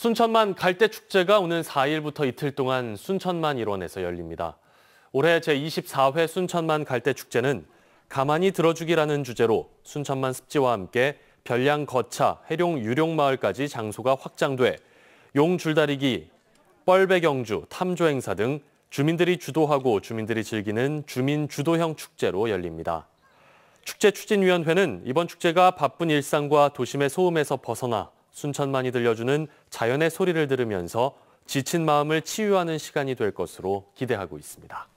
순천만 갈대축제가 오는 4일부터 이틀 동안 순천만 일원에서 열립니다. 올해 제24회 순천만 갈대축제는 가만히 들어주기라는 주제로 순천만 습지와 함께 별량 거차, 해룡 유룡마을까지 장소가 확장돼 용 줄다리기, 뻘배경주, 탐조 행사 등 주민들이 주도하고 주민들이 즐기는 주민 주도형 축제로 열립니다. 축제 추진위원회는 이번 축제가 바쁜 일상과 도심의 소음에서 벗어나 순천만이 들려주는 자연의 소리를 들으면서 지친 마음을 치유하는 시간이 될 것으로 기대하고 있습니다.